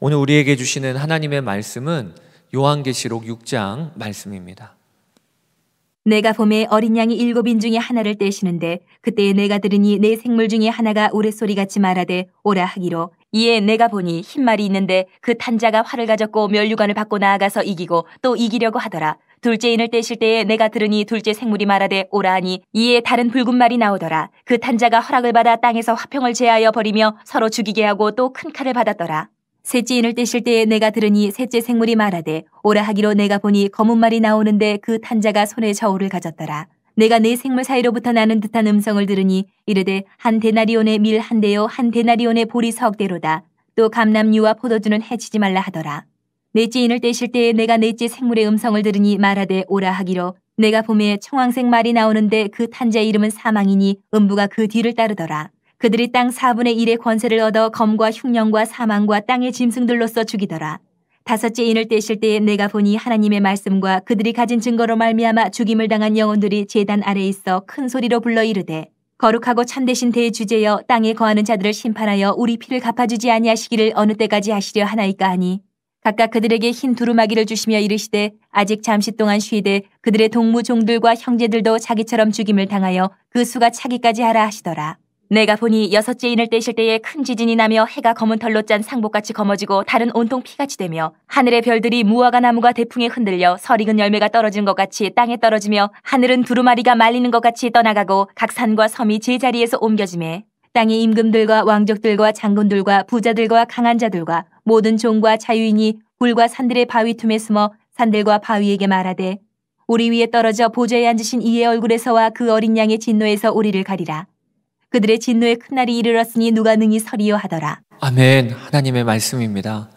오늘 우리에게 주시는 하나님의 말씀은 요한계시록 6장 말씀입니다. 내가 봄에 어린 양이 일곱인 중에 하나를 떼시는데 그때에 내가 들으니 내 생물 중에 하나가 우레소리 같이 말하되 오라 하기로 이에 내가 보니 흰 말이 있는데 그 탄자가 활을 가졌고 면류관을 받고 나아가서 이기고 또 이기려고 하더라 둘째 인을 떼실 때에 내가 들으니 둘째 생물이 말하되 오라 하니 이에 다른 붉은 말이 나오더라 그 탄자가 허락을 받아 땅에서 화평을 제하여 버리며 서로 죽이게 하고 또 큰 칼을 받았더라 셋째인을 떼실 때에 내가 들으니 셋째 생물이 말하되 오라 하기로 내가 보니 검은 말이 나오는데 그 탄자가 손에 저울을 가졌더라. 내가 네 생물 사이로부터 나는 듯한 음성을 들으니 이르되 한대나리온의밀한 대요 한대나리온의 보리 석 대로다. 또 감남류와 포도주는 해치지 말라 하더라. 넷째인을 떼실 때에 내가 넷째 생물의 음성을 들으니 말하되 오라 하기로 내가 봄에 청황색 말이 나오는데 그 탄자 이름은 사망이니 음부가 그 뒤를 따르더라. 그들이 땅 4분의 1의 권세를 얻어 검과 흉령과 사망과 땅의 짐승들로서 죽이더라. 다섯째 인을 떼실 때에 내가 보니 하나님의 말씀과 그들이 가진 증거로 말미암아 죽임을 당한 영혼들이 재단 아래에 있어 큰 소리로 불러 이르되 거룩하고 참되신 대주제여 의 땅에 거하는 자들을 심판하여 우리 피를 갚아주지 아니하시기를 어느 때까지 하시려 하나이까 하니 각각 그들에게 흰 두루마기를 주시며 이르시되 아직 잠시 동안 쉬되 그들의 동무 종들과 형제들도 자기처럼 죽임을 당하여 그 수가 차기까지 하라 하시더라. 내가 보니 여섯째 인을 떼실 때에 큰 지진이 나며 해가 검은 털로 짠 상복같이 검어지고 달은 온통 피같이 되며 하늘의 별들이 무화과 나무가 대풍에 흔들려 설익은 열매가 떨어진 것 같이 땅에 떨어지며 하늘은 두루마리가 말리는 것 같이 떠나가고 각 산과 섬이 제자리에서 옮겨지에 땅의 임금들과 왕족들과 장군들과 부자들과 강한 자들과 모든 종과 자유인이 굴과 산들의 바위 틈에 숨어 산들과 바위에게 말하되 우리 위에 떨어져 보좌에 앉으신 이의 얼굴에서와 그 어린 양의 진노에서 우리를 가리라. 그들의 진노의 큰날이 이르렀으니 누가 능히 서리요 하더라. 아멘. 하나님의 말씀입니다.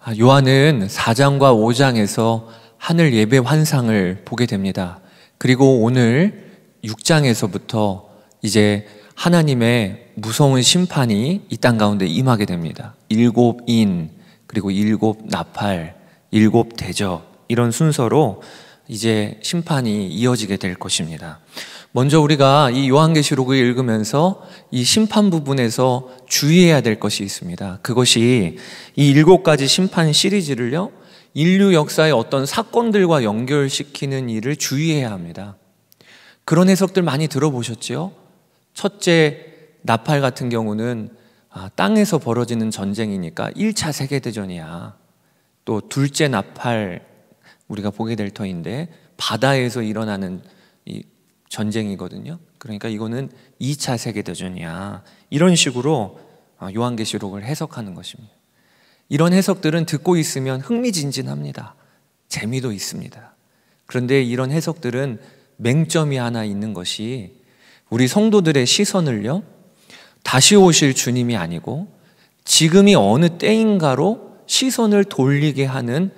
아, 요한은 4장과 5장에서 하늘 예배 환상을 보게 됩니다. 그리고 오늘 6장에서부터 이제 하나님의 무서운 심판이 이 땅 가운데 임하게 됩니다. 일곱 인, 그리고 일곱 나팔, 일곱 대적, 이런 순서로 이제 심판이 이어지게 될 것입니다. 먼저 우리가 이 요한계시록을 읽으면서 이 심판 부분에서 주의해야 될 것이 있습니다. 그것이 이 일곱 가지 심판 시리즈를요, 인류 역사의 어떤 사건들과 연결시키는 일을 주의해야 합니다. 그런 해석들 많이 들어보셨지 첫째, 나팔 같은 경우는 아, 땅에서 벌어지는 전쟁이니까 1차 세계대전이야. 또 둘째 나팔, 우리가 보게 될 터인데, 바다에서 일어나는 이 전쟁이거든요. 그러니까 이거는 2차 세계대전이야. 이런 식으로 어, 요한계시록을 해석하는 것입니다. 이런 해석들은 듣고 있으면 흥미진진합니다. 재미도 있습니다. 그런데 이런 해석들은 맹점이 하나 있는 것이 우리 성도들의 시선을요, 다시 오실 주님이 아니고 지금이 어느 때인가로 시선을 돌리게 하는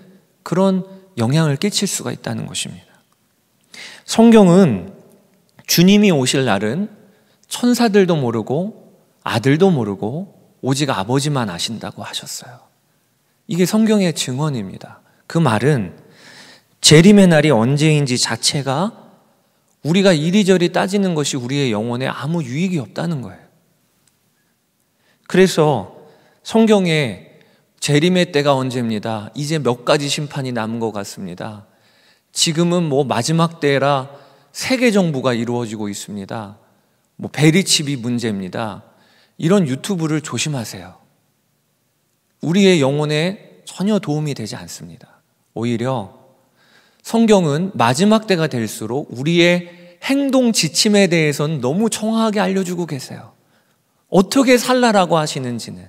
그런 영향을 끼칠 수가 있다는 것입니다. 성경은 주님이 오실 날은 천사들도 모르고 아들도 모르고 오직 아버지만 아신다고 하셨어요. 이게 성경의 증언입니다. 그 말은 재림의 날이 언제인지 자체가 우리가 이리저리 따지는 것이 우리의 영혼에 아무 유익이 없다는 거예요. 그래서 성경에 재림의 때가 언제입니다. 이제 몇 가지 심판이 남은 것 같습니다. 지금은 뭐 마지막 때라 세계 정부가 이루어지고 있습니다. 뭐 베리칩이 문제입니다. 이런 유튜브를 조심하세요. 우리의 영혼에 전혀 도움이 되지 않습니다. 오히려 성경은 마지막 때가 될수록 우리의 행동 지침에 대해서는 너무 정확하게 알려주고 계세요. 어떻게 살라라고 하시는지는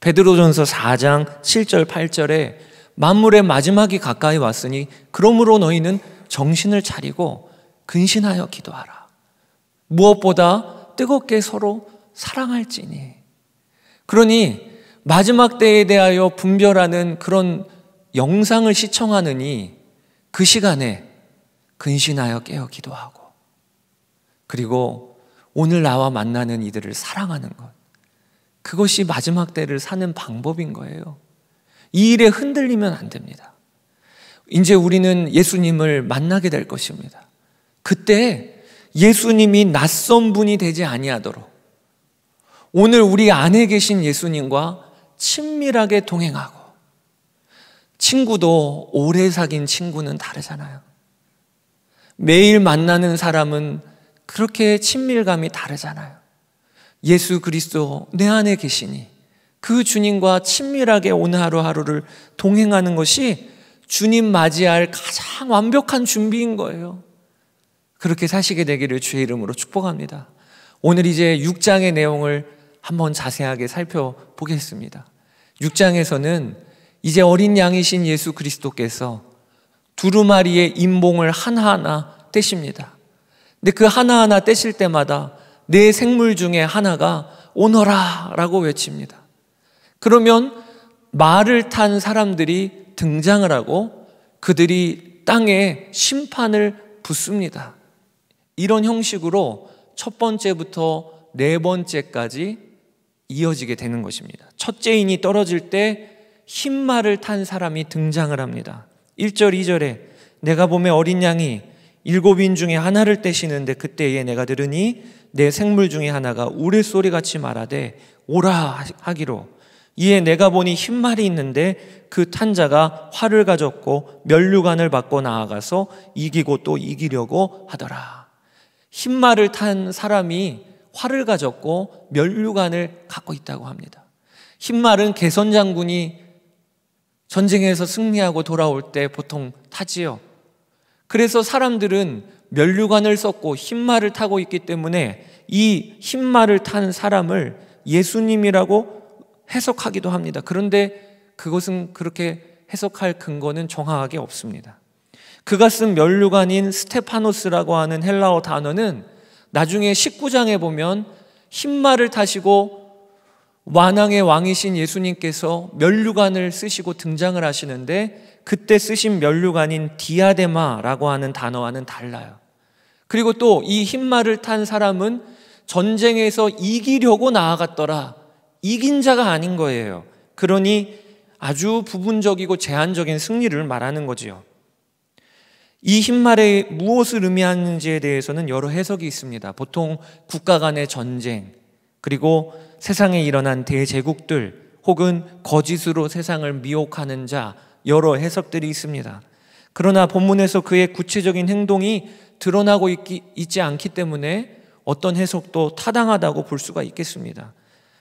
베드로전서 4장 7절 8절에 만물의 마지막이 가까이 왔으니 그러므로 너희는 정신을 차리고 근신하여 기도하라. 무엇보다 뜨겁게 서로 사랑할지니. 그러니 마지막 때에 대하여 분별하는 그런 영상을 시청하느니 그 시간에 근신하여 깨어 기도하고 그리고 오늘 나와 만나는 이들을 사랑하는 것. 그것이 마지막 때를 사는 방법인 거예요. 이 일에 흔들리면 안 됩니다. 이제 우리는 예수님을 만나게 될 것입니다. 그때 예수님이 낯선 분이 되지 아니하도록 오늘 우리 안에 계신 예수님과 친밀하게 동행하고 친구도 오래 사귄 친구는 다르잖아요. 매일 만나는 사람은 그렇게 친밀감이 다르잖아요. 예수 그리스도 내 안에 계시니 그 주님과 친밀하게 오늘 하루하루를 동행하는 것이 주님 맞이할 가장 완벽한 준비인 거예요. 그렇게 사시게 되기를 주의 이름으로 축복합니다. 오늘 이제 6장의 내용을 한번 자세하게 살펴보겠습니다. 6장에서는 이제 어린 양이신 예수 그리스도께서 두루마리의 임봉을 하나하나 떼십니다. 근데 그 하나하나 떼실 때마다 내 생물 중에 하나가 오너라 라고 외칩니다. 그러면 말을 탄 사람들이 등장을 하고 그들이 땅에 심판을 붙습니다. 이런 형식으로 첫 번째부터 네 번째까지 이어지게 되는 것입니다. 첫째 인이 떨어질 때 흰말을 탄 사람이 등장을 합니다. 1절, 2절에 내가 보매 어린 양이 일곱인 중에 하나를 떼시는데 그때에 내가 들으니 내 생물 중에 하나가 우레소리 같이 말하되 오라 하기로 이에 내가 보니 흰 말이 있는데 그 탄자가 활을 가졌고 면류관을 받고 나아가서 이기고 또 이기려고 하더라. 흰말을 탄 사람이 활을 가졌고 면류관을 갖고 있다고 합니다. 흰말은 개선 장군이 전쟁에서 승리하고 돌아올 때 보통 타지요. 그래서 사람들은 면류관을 썼고 흰말을 타고 있기 때문에 이 흰말을 탄 사람을 예수님이라고 해석하기도 합니다. 그런데 그것은 그렇게 해석할 근거는 정확하게 없습니다. 그가 쓴 면류관인 스테파노스라고 하는 헬라어 단어는 나중에 19장에 보면 흰말을 타시고 완왕의 왕이신 예수님께서 면류관을 쓰시고 등장을 하시는데 그때 쓰신 면류관인 디아데마라고 하는 단어와는 달라요. 그리고 또 이 흰말을 탄 사람은 전쟁에서 이기려고 나아갔더라. 이긴 자가 아닌 거예요. 그러니 아주 부분적이고 제한적인 승리를 말하는 거지요. 이 흰말이 무엇을 의미하는지에 대해서는 여러 해석이 있습니다. 보통 국가 간의 전쟁, 그리고 세상에 일어난 대제국들, 혹은 거짓으로 세상을 미혹하는 자, 여러 해석들이 있습니다. 그러나 본문에서 그의 구체적인 행동이 드러나고 있기, 있지 않기 때문에 어떤 해석도 타당하다고 볼 수가 있겠습니다.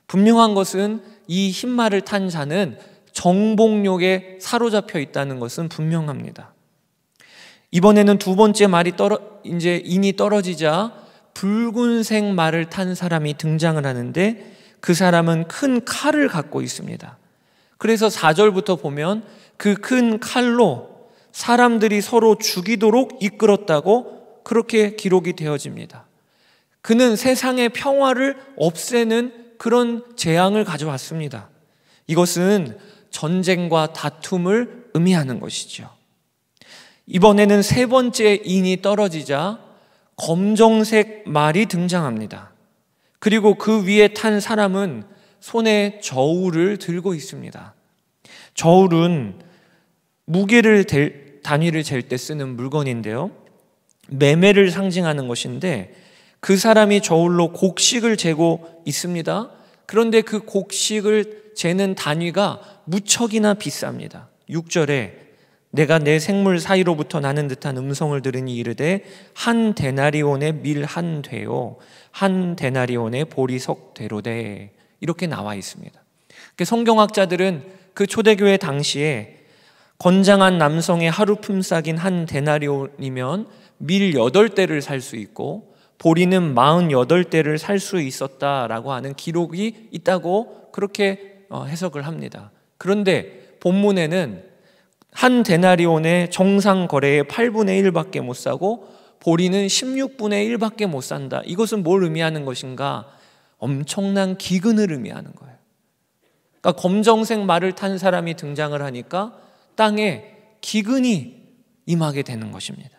분명한 것은 이 흰말을 탄 자는 정복욕에 사로잡혀 있다는 것은 분명합니다. 이번에는 두 번째 말이 떨어 이제 인이 떨어지자 붉은색 말을 탄 사람이 등장을 하는데 그 사람은 큰 칼을 갖고 있습니다. 그래서 4절부터 보면 그 큰 칼로 사람들이 서로 죽이도록 이끌었다고 그렇게 기록이 되어집니다. 그는 세상의 평화를 없애는 그런 재앙을 가져왔습니다. 이것은 전쟁과 다툼을 의미하는 것이죠. 이번에는 세 번째 인이 떨어지자 검정색 말이 등장합니다. 그리고 그 위에 탄 사람은 손에 저울을 들고 있습니다. 저울은 무게를 댈, 단위를 잴 때 쓰는 물건인데요. 매매를 상징하는 것인데 그 사람이 저울로 곡식을 재고 있습니다. 그런데 그 곡식을 재는 단위가 무척이나 비쌉니다. 6절에 내가 내 생물 사이로부터 나는 듯한 음성을 들으니 이르되 한 데나리온의 밀한 되요 한 데나리온의 보리석 되로되 이렇게 나와 있습니다. 그러니까 성경학자들은 그 초대교회 당시에 건장한 남성의 하루 품삯인 한 데나리온이면 밀 8대를 살 수 있고 보리는 48대를 살 수 있었다라고 하는 기록이 있다고 그렇게 어, 해석을 합니다. 그런데 본문에는 한 데나리온의 정상 거래의 8분의 1밖에 못 사고 보리는 16분의 1밖에 못 산다. 이것은 뭘 의미하는 것인가? 엄청난 기근을 의미하는 거예요. 그러니까 검정색 말을 탄 사람이 등장을 하니까 땅에 기근이 임하게 되는 것입니다.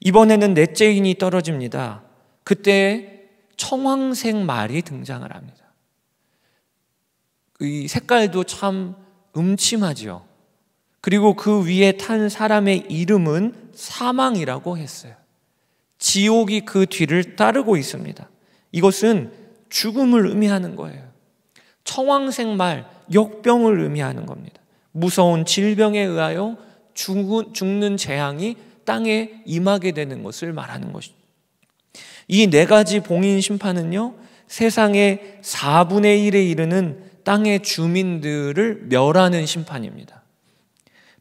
이번에는 넷째인이 떨어집니다. 그때 청황색 말이 등장을 합니다. 이 색깔도 참 음침하지요. 그리고 그 위에 탄 사람의 이름은 사망이라고 했어요. 지옥이 그 뒤를 따르고 있습니다. 이것은 죽음을 의미하는 거예요. 청황생말, 역병을 의미하는 겁니다. 무서운 질병에 의하여 죽는 재앙이 땅에 임하게 되는 것을 말하는 것이죠. 이 네 가지 봉인 심판은요, 세상의 4분의 1에 이르는 땅의 주민들을 멸하는 심판입니다.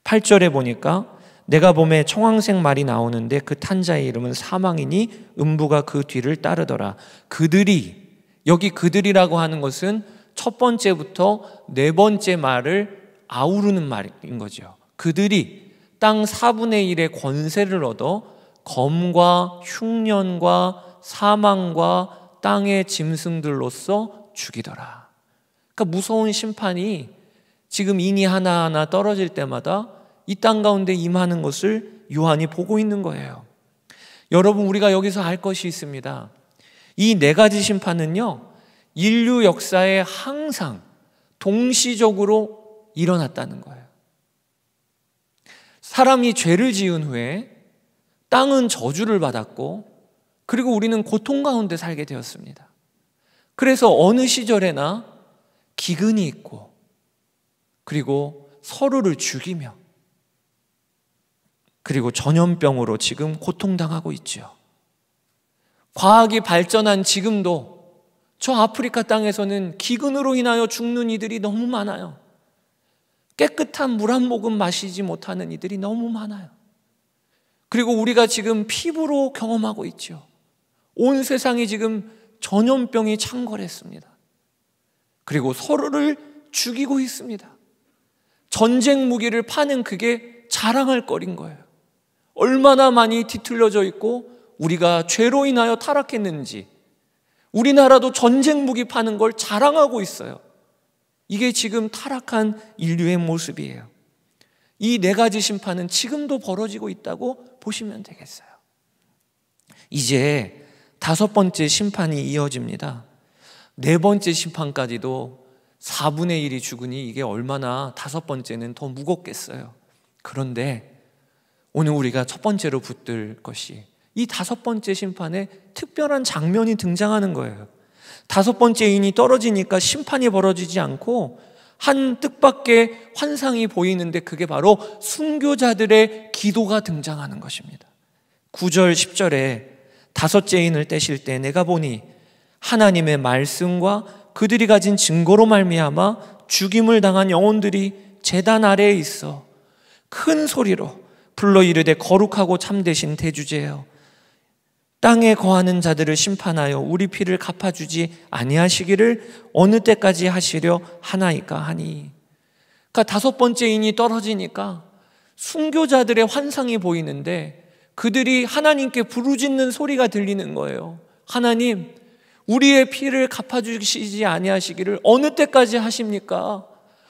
8절에 보니까 내가 봄에 청황색 말이 나오는데 그 탄자의 이름은 사망이니 음부가 그 뒤를 따르더라. 그들이 여기 그들이라고 하는 것은 첫 번째부터 네 번째 말을 아우르는 말인 거죠. 그들이 땅 4분의 1의 권세를 얻어 검과 흉년과 사망과 땅의 짐승들로서 죽이더라. 그러니까 무서운 심판이 지금 인이 하나하나 떨어질 때마다 이 땅 가운데 임하는 것을 요한이 보고 있는 거예요. 여러분, 우리가 여기서 알 것이 있습니다. 이 네 가지 심판은요, 인류 역사에 항상 동시적으로 일어났다는 거예요. 사람이 죄를 지은 후에 땅은 저주를 받았고, 그리고 우리는 고통 가운데 살게 되었습니다. 그래서 어느 시절에나 기근이 있고, 그리고 서로를 죽이며 그리고 전염병으로 지금 고통당하고 있죠 과학이 발전한 지금도 저 아프리카 땅에서는 기근으로 인하여 죽는 이들이 너무 많아요. 깨끗한 물 한 모금 마시지 못하는 이들이 너무 많아요. 그리고 우리가 지금 피부로 경험하고 있지온 세상이 지금 전염병이 창궐했습니다. 그리고 서로를 죽이고 있습니다. 전쟁 무기를 파는 그게 자랑할 거린 거예요. 얼마나 많이 뒤틀려져 있고 우리가 죄로 인하여 타락했는지 우리나라도 전쟁 무기 파는 걸 자랑하고 있어요. 이게 지금 타락한 인류의 모습이에요. 이 네 가지 심판은 지금도 벌어지고 있다고 보시면 되겠어요. 이제 다섯 번째 심판이 이어집니다. 네 번째 심판까지도 4분의 1이 죽으니 이게 얼마나 다섯 번째는 더 무겁겠어요. 그런데 오늘 우리가 첫 번째로 붙들 것이 이 다섯 번째 심판에 특별한 장면이 등장하는 거예요. 다섯 번째 인이 떨어지니까 심판이 벌어지지 않고 한 뜻밖의 환상이 보이는데 그게 바로 순교자들의 기도가 등장하는 것입니다. 9절, 10절에 다섯째 인을 떼실 때 내가 보니 하나님의 말씀과 그들이 가진 증거로 말미암아 죽임을 당한 영혼들이 재단 아래에 있어 큰 소리로 불러 이르되 거룩하고 참되신 대주제여 땅에 거하는 자들을 심판하여 우리 피를 갚아주지 아니하시기를 어느 때까지 하시려 하나이까 하니 그러니까 다섯 번째 인이 떨어지니까 순교자들의 환상이 보이는데 그들이 하나님께 부르짖는 소리가 들리는 거예요. 하나님, 우리의 피를 갚아주시지 아니하시기를 어느 때까지 하십니까?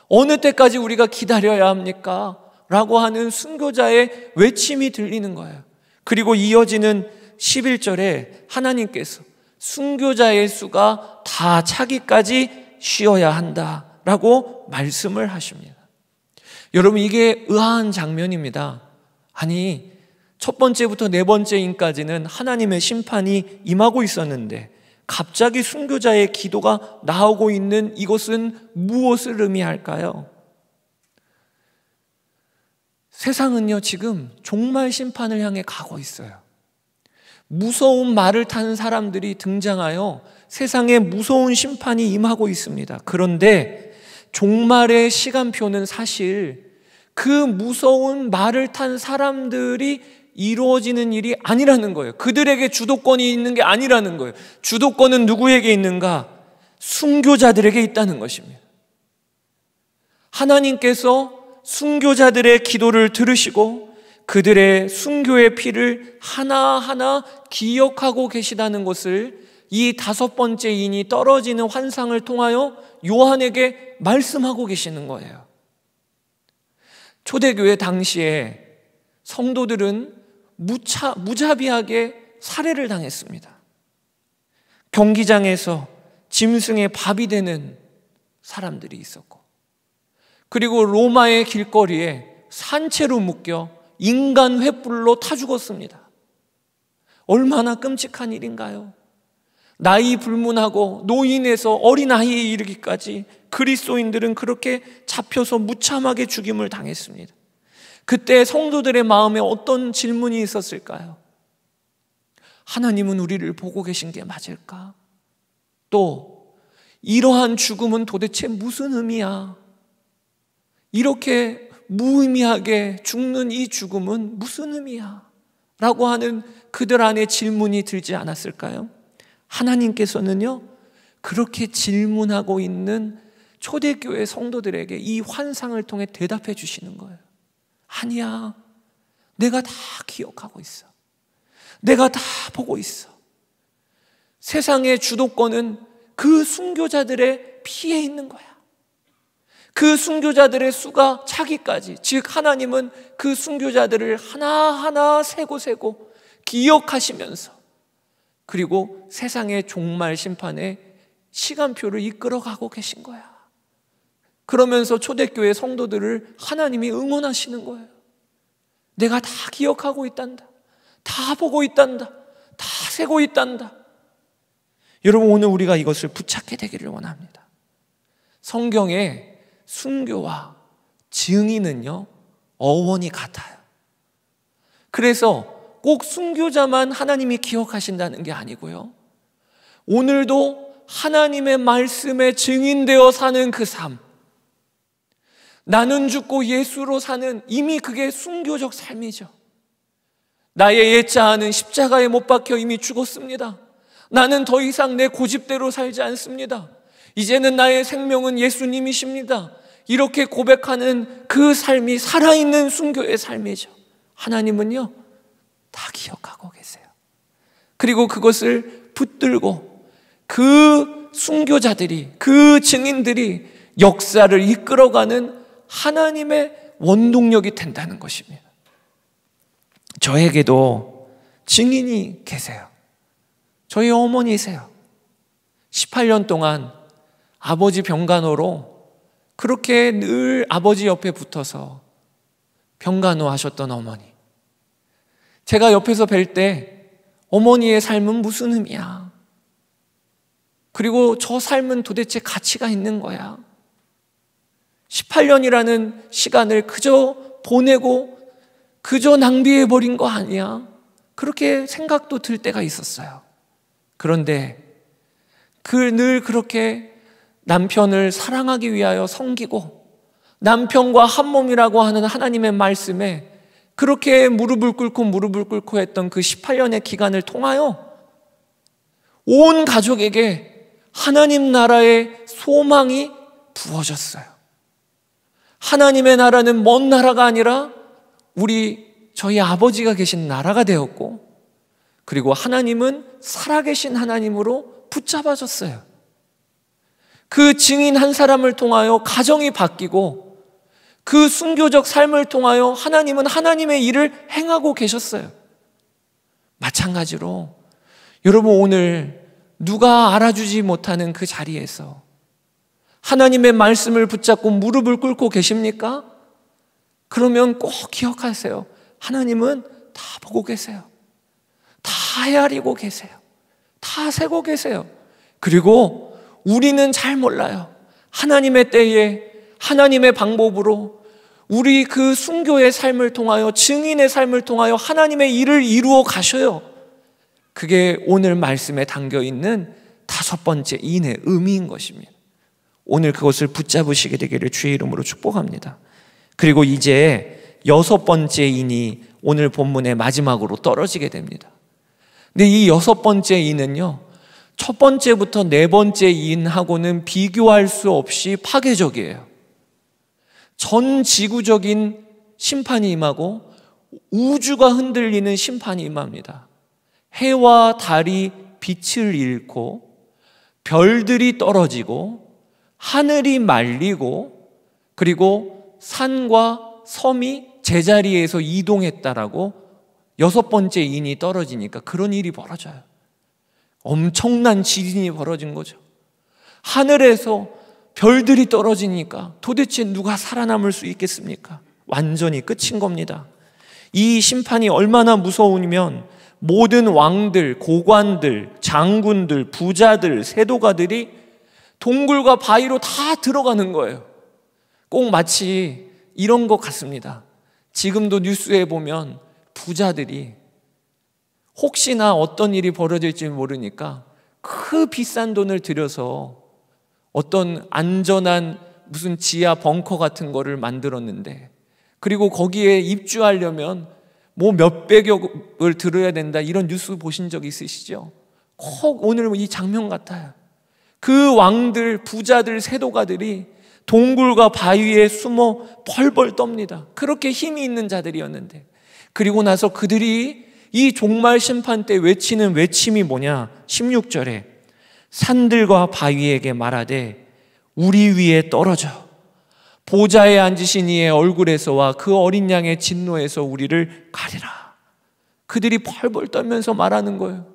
어느 때까지 우리가 기다려야 합니까? 라고 하는 순교자의 외침이 들리는 거예요. 그리고 이어지는 11절에 하나님께서 순교자의 수가 다 차기까지 쉬어야 한다. 라고 말씀을 하십니다. 여러분, 이게 의아한 장면입니다. 아니, 첫 번째부터 네 번째인까지는 하나님의 심판이 임하고 있었는데, 갑자기 순교자의 기도가 나오고 있는 이것은 무엇을 의미할까요? 세상은요, 지금 종말 심판을 향해 가고 있어요. 무서운 말을 타는 사람들이 등장하여 세상에 무서운 심판이 임하고 있습니다. 그런데 종말의 시간표는 사실 그 무서운 말을 탄 사람들이 이루어지는 일이 아니라는 거예요. 그들에게 주도권이 있는 게 아니라는 거예요. 주도권은 누구에게 있는가? 순교자들에게 있다는 것입니다. 하나님께서 순교자들의 기도를 들으시고 그들의 순교의 피를 하나하나 기억하고 계시다는 것을 이 다섯 번째 인이 떨어지는 환상을 통하여 요한에게 말씀하고 계시는 거예요. 초대교회 당시에 성도들은 무차, 무자비하게 살해를 당했습니다. 경기장에서 짐승의 밥이 되는 사람들이 있었고, 그리고 로마의 길거리에 산채로 묶여 인간 횃불로 타 죽었습니다. 얼마나 끔찍한 일인가요? 나이 불문하고 노인에서 어린아이에 이르기까지 그리스도인들은 그렇게 잡혀서 무참하게 죽임을 당했습니다. 그때 성도들의 마음에 어떤 질문이 있었을까요? 하나님은 우리를 보고 계신 게 맞을까? 또, 이러한 죽음은 도대체 무슨 의미야? 이렇게 무의미하게 죽는 이 죽음은 무슨 의미야? 라고 하는 그들 안에 질문이 들지 않았을까요? 하나님께서는요, 그렇게 질문하고 있는 초대교회 성도들에게 이 환상을 통해 대답해 주시는 거예요. 아니야. 내가 다 기억하고 있어. 내가 다 보고 있어. 세상의 주도권은 그 순교자들의 피에 있는 거야. 그 순교자들의 수가 차기까지, 즉 하나님은 그 순교자들을 하나하나 세고 세고 기억하시면서 그리고 세상의 종말 심판의 시간표를 이끌어가고 계신 거야. 그러면서 초대교회 성도들을 하나님이 응원하시는 거예요. 내가 다 기억하고 있단다. 다 보고 있단다. 다 세고 있단다. 여러분, 오늘 우리가 이것을 붙잡게 되기를 원합니다. 성경의 순교와 증인은요, 어원이 같아요. 그래서 꼭 순교자만 하나님이 기억하신다는 게 아니고요. 오늘도 하나님의 말씀에 증인되어 사는 그 삶, 나는 죽고 예수로 사는 이미 그게 순교적 삶이죠. 나의 예자아는 십자가에 못 박혀 이미 죽었습니다. 나는 더 이상 내 고집대로 살지 않습니다. 이제는 나의 생명은 예수님이십니다. 이렇게 고백하는 그 삶이 살아있는 순교의 삶이죠. 하나님은요, 다 기억하고 계세요. 그리고 그것을 붙들고 그 순교자들이, 그 증인들이 역사를 이끌어가는 하나님의 원동력이 된다는 것입니다. 저에게도 증인이 계세요. 저희 어머니세요. 18년 동안 아버지 병간호로 그렇게 늘 아버지 옆에 붙어서 병간호 하셨던 어머니. 제가 옆에서 뵐 때 어머니의 삶은 무슨 의미야? 그리고 저 삶은 도대체 가치가 있는 거야? 18년이라는 시간을 그저 보내고 그저 낭비해버린 거 아니야? 그렇게 생각도 들 때가 있었어요. 그런데 그 늘 그렇게 남편을 사랑하기 위하여 섬기고 남편과 한 몸이라고 하는 하나님의 말씀에 그렇게 무릎을 꿇고 무릎을 꿇고 했던 그 18년의 기간을 통하여 온 가족에게 하나님 나라의 소망이 부어졌어요. 하나님의 나라는 먼 나라가 아니라 우리 저희 아버지가 계신 나라가 되었고 그리고 하나님은 살아계신 하나님으로 붙잡아졌어요. 그 증인 한 사람을 통하여 가정이 바뀌고 그 순교적 삶을 통하여 하나님은 하나님의 일을 행하고 계셨어요. 마찬가지로 여러분 오늘 누가 알아주지 못하는 그 자리에서 하나님의 말씀을 붙잡고 무릎을 꿇고 계십니까? 그러면 꼭 기억하세요. 하나님은 다 보고 계세요. 다 헤아리고 계세요. 다 세고 계세요. 그리고 우리는 잘 몰라요. 하나님의 때에 하나님의 방법으로 우리 그 순교의 삶을 통하여 증인의 삶을 통하여 하나님의 일을 이루어 가셔요. 그게 오늘 말씀에 담겨 있는 다섯 번째 인의 의미인 것입니다. 오늘 그것을 붙잡으시게 되기를 주의 이름으로 축복합니다. 그리고 이제 여섯 번째 인이 오늘 본문의 마지막으로 떨어지게 됩니다. 근데 이 여섯 번째 인은요, 첫 번째부터 네 번째 인하고는 비교할 수 없이 파괴적이에요. 전 지구적인 심판이 임하고 우주가 흔들리는 심판이 임합니다. 해와 달이 빛을 잃고 별들이 떨어지고 하늘이 말리고 그리고 산과 섬이 제자리에서 이동했다라고 여섯 번째 인이 떨어지니까 그런 일이 벌어져요. 엄청난 지진이 벌어진 거죠. 하늘에서 별들이 떨어지니까 도대체 누가 살아남을 수 있겠습니까? 완전히 끝인 겁니다. 이 심판이 얼마나 무서우면 모든 왕들, 고관들, 장군들, 부자들, 세도가들이 동굴과 바위로 다 들어가는 거예요. 꼭 마치 이런 것 같습니다. 지금도 뉴스에 보면 부자들이 혹시나 어떤 일이 벌어질지 모르니까 그 비싼 돈을 들여서 어떤 안전한 무슨 지하 벙커 같은 거를 만들었는데 그리고 거기에 입주하려면 뭐 몇백억을 들어야 된다 이런 뉴스 보신 적 있으시죠? 꼭 오늘 이 장면 같아요. 그 왕들, 부자들, 세도가들이 동굴과 바위에 숨어 벌벌 떱니다. 그렇게 힘이 있는 자들이었는데. 그리고 나서 그들이 이 종말 심판 때 외치는 외침이 뭐냐? 16절에 산들과 바위에게 말하되 우리 위에 떨어져 보좌에 앉으신 이의 얼굴에서와 그 어린 양의 진노에서 우리를 가리라. 그들이 벌벌 떨면서 말하는 거예요.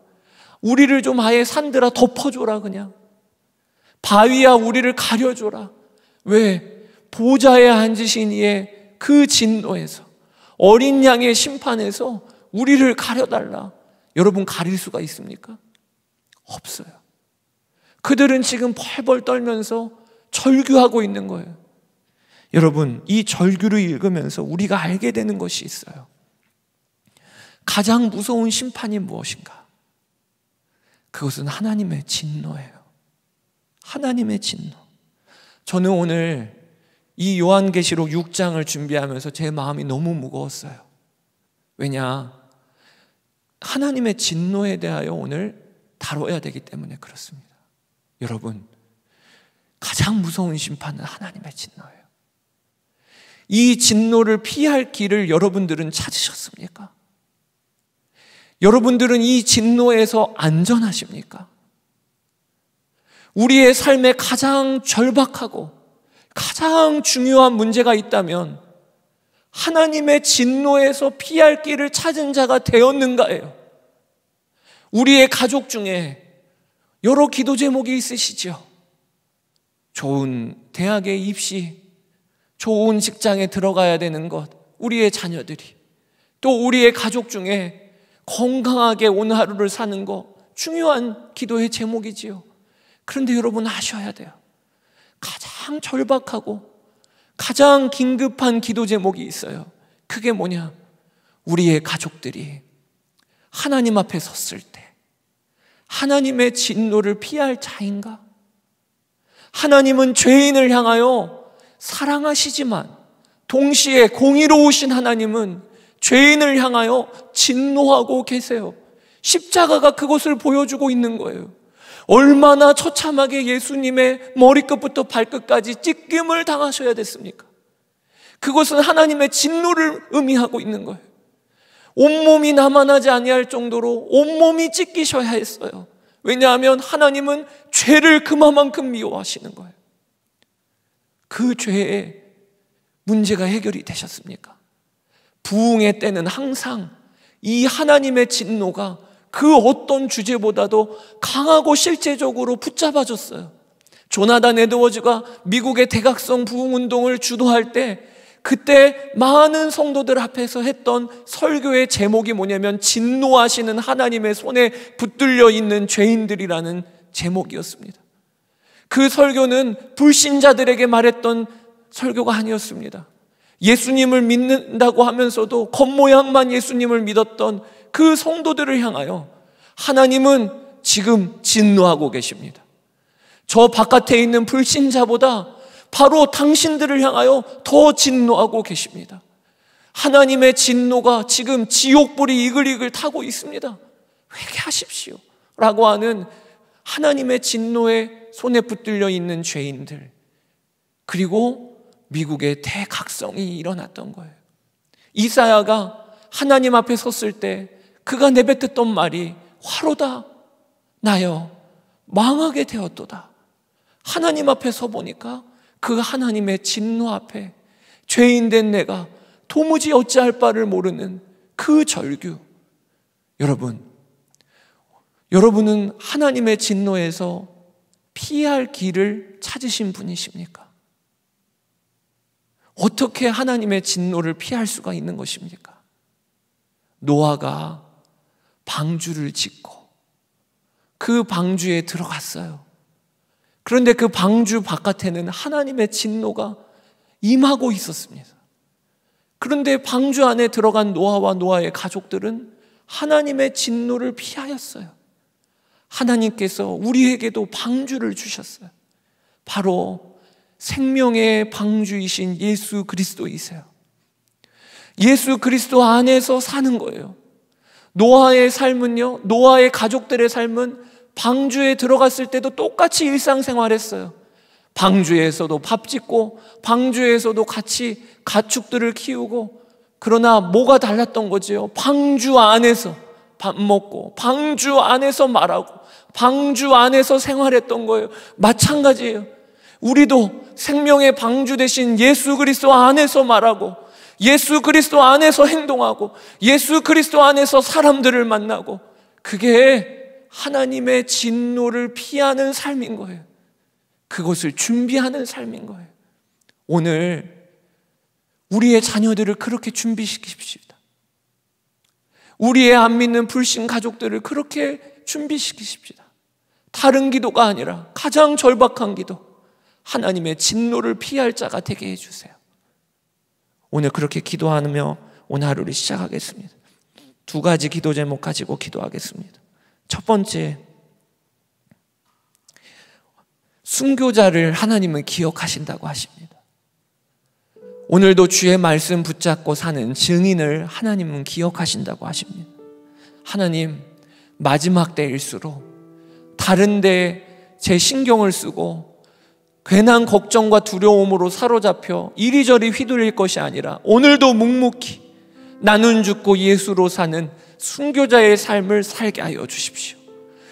우리를 좀 아예 산들아 덮어줘라 그냥. 바위야 우리를 가려줘라. 왜? 보좌에 앉으신 이의 그 진노에서 어린 양의 심판에서 우리를 가려달라. 여러분 가릴 수가 있습니까? 없어요. 그들은 지금 벌벌 떨면서 절규하고 있는 거예요. 여러분, 이 절규를 읽으면서 우리가 알게 되는 것이 있어요. 가장 무서운 심판이 무엇인가? 그것은 하나님의 진노예요. 하나님의 진노. 저는 오늘 이 요한계시록 6장을 준비하면서 제 마음이 너무 무거웠어요. 왜냐? 하나님의 진노에 대하여 오늘 다뤄야 되기 때문에 그렇습니다. 여러분, 가장 무서운 심판은 하나님의 진노예요. 이 진노를 피할 길을 여러분들은 찾으셨습니까? 여러분들은 이 진노에서 안전하십니까? 우리의 삶에 가장 절박하고 가장 중요한 문제가 있다면 하나님의 진노에서 피할 길을 찾은 자가 되었는가예요. 우리의 가족 중에 여러 기도 제목이 있으시죠. 좋은 대학에 입시, 좋은 직장에 들어가야 되는 것, 우리의 자녀들이. 또 우리의 가족 중에 건강하게 온 하루를 사는 것, 중요한 기도의 제목이지요. 그런데 여러분 아셔야 돼요. 가장 절박하고 가장 긴급한 기도 제목이 있어요. 그게 뭐냐? 우리의 가족들이 하나님 앞에 섰을 때 하나님의 진노를 피할 자인가? 하나님은 죄인을 향하여 사랑하시지만 동시에 공의로우신 하나님은 죄인을 향하여 진노하고 계세요. 십자가가 그것을 보여주고 있는 거예요. 얼마나 처참하게 예수님의 머리끝부터 발끝까지 찢김을 당하셔야 됐습니까? 그것은 하나님의 진노를 의미하고 있는 거예요. 온몸이 남아나지 아니할 정도로 온몸이 찢기셔야 했어요. 왜냐하면 하나님은 죄를 그만큼 미워하시는 거예요. 그 죄에 문제가 해결이 되셨습니까? 부흥의 때는 항상 이 하나님의 진노가 그 어떤 주제보다도 강하고 실제적으로 붙잡아줬어요. 조나단 에드워즈가 미국의 대각성 부흥 운동을 주도할 때 그때 많은 성도들 앞에서 했던 설교의 제목이 뭐냐면 진노하시는 하나님의 손에 붙들려 있는 죄인들이라는 제목이었습니다. 그 설교는 불신자들에게 말했던 설교가 아니었습니다. 예수님을 믿는다고 하면서도 겉모양만 예수님을 믿었던 그 성도들을 향하여 하나님은 지금 진노하고 계십니다. 저 바깥에 있는 불신자보다 바로 당신들을 향하여 더 진노하고 계십니다. 하나님의 진노가 지금 지옥불이 이글이글 타고 있습니다. 회개하십시오. 라고 하는 하나님의 진노에 손에 붙들려 있는 죄인들. 그리고 미국의 대각성이 일어났던 거예요. 이사야가 하나님 앞에 섰을 때 그가 내뱉었던 말이 화로다 나여 망하게 되었도다. 하나님 앞에 서 보니까 그 하나님의 진노 앞에 죄인된 내가 도무지 어찌할 바를 모르는 그 절규. 여러분, 여러분은 하나님의 진노에서 피할 길을 찾으신 분이십니까? 어떻게 하나님의 진노를 피할 수가 있는 것입니까? 노아가 방주를 짓고 그 방주에 들어갔어요. 그런데 그 방주 바깥에는 하나님의 진노가 임하고 있었습니다. 그런데 방주 안에 들어간 노아와 노아의 가족들은 하나님의 진노를 피하였어요. 하나님께서 우리에게도 방주를 주셨어요. 바로 생명의 방주이신 예수 그리스도이세요. 예수 그리스도 안에서 사는 거예요. 노아의 삶은요, 노아의 가족들의 삶은 방주에 들어갔을 때도 똑같이 일상생활했어요. 방주에서도 밥 짓고, 방주에서도 같이 가축들을 키우고, 그러나 뭐가 달랐던 거지요? 방주 안에서 밥 먹고, 방주 안에서 말하고, 방주 안에서 생활했던 거예요. 마찬가지예요. 우리도 생명의 방주 대신 예수 그리스도 안에서 말하고, 예수 그리스도 안에서 행동하고 예수 그리스도 안에서 사람들을 만나고 그게 하나님의 진노를 피하는 삶인 거예요. 그것을 준비하는 삶인 거예요. 오늘 우리의 자녀들을 그렇게 준비시키십시다. 우리의 안 믿는 불신 가족들을 그렇게 준비시키십시다. 다른 기도가 아니라 가장 절박한 기도, 하나님의 진노를 피할 자가 되게 해주세요. 오늘 그렇게 기도하며 오늘 하루를 시작하겠습니다. 두 가지 기도 제목 가지고 기도하겠습니다. 첫 번째, 순교자를 하나님은 기억하신다고 하십니다. 오늘도 주의 말씀 붙잡고 사는 증인을 하나님은 기억하신다고 하십니다. 하나님, 마지막 때일수록 다른데 제 신경을 쓰고 괜한 걱정과 두려움으로 사로잡혀 이리저리 휘둘릴 것이 아니라 오늘도 묵묵히 나는 죽고 예수로 사는 순교자의 삶을 살게 하여 주십시오.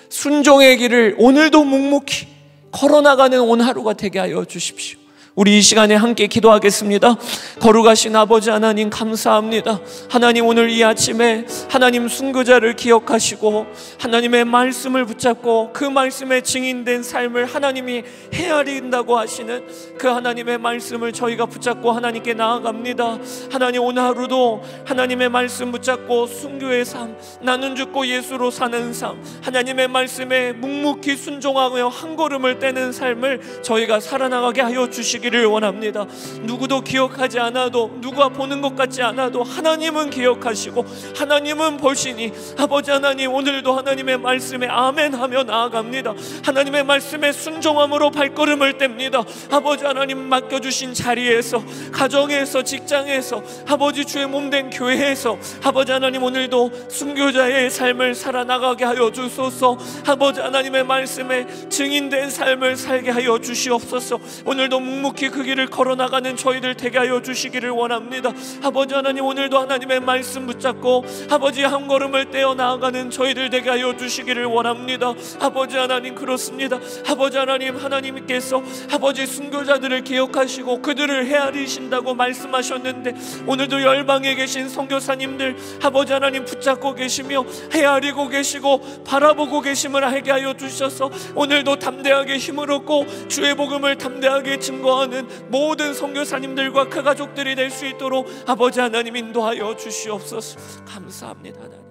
순종의 길을 오늘도 묵묵히 걸어나가는 온 하루가 되게 하여 주십시오. 우리 이 시간에 함께 기도하겠습니다. 거룩하신 아버지 하나님 감사합니다. 하나님 오늘 이 아침에 하나님 순교자를 기억하시고 하나님의 말씀을 붙잡고 그 말씀에 증인된 삶을 하나님이 헤아린다고 하시는 그 하나님의 말씀을 저희가 붙잡고 하나님께 나아갑니다. 하나님 오늘 하루도 하나님의 말씀 붙잡고 순교의 삶, 나는 죽고 예수로 사는 삶, 하나님의 말씀에 묵묵히 순종하며 한 걸음을 떼는 삶을 저희가 살아나가게 하여 주시 되기를 원합니다. 누구도 기억하지 않아도 누가 보는 것 같지 않아도 하나님은 기억하시고 하나님은 보시니 아버지 하나님 오늘도 하나님의 말씀에 아멘 하며 나아갑니다. 하나님의 말씀에 순종함으로 발걸음을 뗍니다. 아버지 하나님 맡겨주신 자리에서 가정에서 직장에서 아버지 주의 몸된 교회에서 아버지 하나님 오늘도 순교자의 삶을 살아나가게 하여 주소서 아버지 하나님의 말씀에 증인된 삶을 살게 하여 주시옵소서 오늘도 묵묵 묵묵히 그 길을 걸어나가는 저희들 되게 하여 주시기를 원합니다. 아버지 하나님 오늘도 하나님의 말씀 붙잡고 아버지 한 걸음을 떼어 나아가는 저희들 되게 하여 주시기를 원합니다. 아버지 하나님 그렇습니다. 아버지 하나님 하나님께서 아버지 순교자들을 기억하시고 그들을 헤아리신다고 말씀하셨는데 오늘도 열방에 계신 선교사님들 아버지 하나님 붙잡고 계시며 헤아리고 계시고 바라보고 계심을 알게 하여 주셔서 오늘도 담대하게 힘을 얻고 주의 복음을 담대하게 증거하 나누는 모든 성교사님들과그 가족들이 될 수 있도록 아버지 하나님 인도하여 주시옵소서. 감사합니다, 하나님.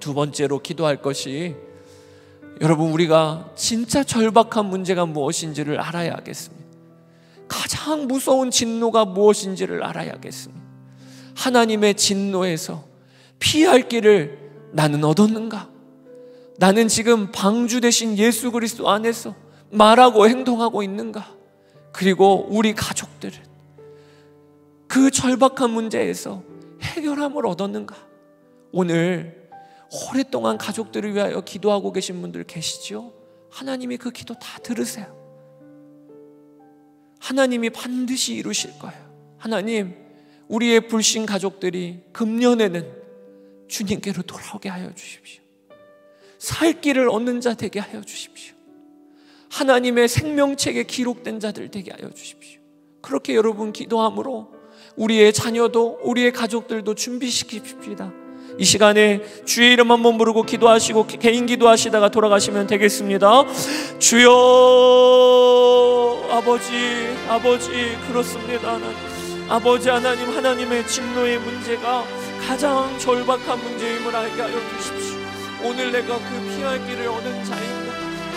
두 번째로 기도할 것이 여러분 우리가 진짜 절박한 문제가 무엇인지를 알아야 하겠습니다. 가장 무서운 진노가 무엇인지를 알아야 하겠습니다. 하나님의 진노에서 피할 길을 나는 얻었는가? 나는 지금 방주 대신 예수 그리스도 안에서 말하고 행동하고 있는가? 그리고 우리 가족들은 그 절박한 문제에서 해결함을 얻었는가? 오늘 오랫동안 가족들을 위하여 기도하고 계신 분들 계시죠? 하나님이 그 기도 다 들으세요. 하나님이 반드시 이루실 거예요. 하나님, 우리의 불신 가족들이 금년에는 주님께로 돌아오게 하여 주십시오. 살 길을 얻는 자 되게 하여 주십시오. 하나님의 생명책에 기록된 자들 되게 하여 주십시오. 그렇게 여러분 기도함으로 우리의 자녀도 우리의 가족들도 준비시킵시다. 이 시간에 주의 이름 한번 부르고 기도하시고 개인 기도하시다가 돌아가시면 되겠습니다. 주여 아버지 아버지 그렇습니다 하나님 아버지 하나님 하나님의 진노의 문제가 가장 절박한 문제임을 알게 하여 주십시오. 오늘 내가 그 피할 길을 얻은 자입니다.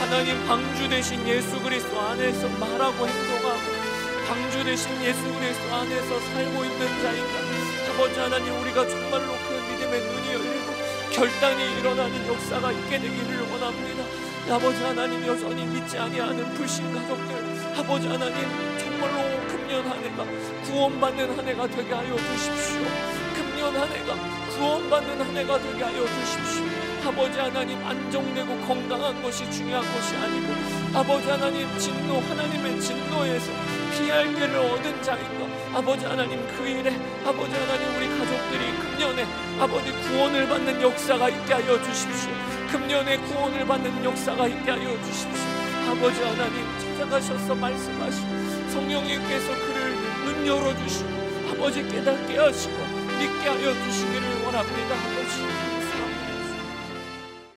하나님 방주 대신 예수 그리스도 안에서 말하고 행동하고 방주 대신 예수 그리스도 안에서 살고 있는 자인가 아버지 하나님 우리가 정말로 그 믿음의 눈이 열리고 결단이 일어나는 역사가 있게 되기를 원합니다 아버지 하나님 여전히 믿지 아니하는 불신 가족들 아버지 하나님 정말로 금년 한 해가 구원받는 한 해가 되게 하여 주십시오 금년 한 해가 구원받는 한 해가 되게 하여 주십시오 아버지 하나님 안정되고 건강한 것이 중요한 것이 아니고 아버지 하나님 진노 하나님의 진노에서 피할 길을 얻은 자인 것 아버지 하나님 그 일에 아버지 하나님 우리 가족들이 금년에 아버지 구원을 받는 역사가 있게 하여 주십시오 금년에 구원을 받는 역사가 있게 하여 주십시오 아버지 하나님 찾아가셔서 말씀하시고 성령님께서 그를 눈 열어주시고 아버지 깨닫게 하시고 믿게 하여 주시기를 원합니다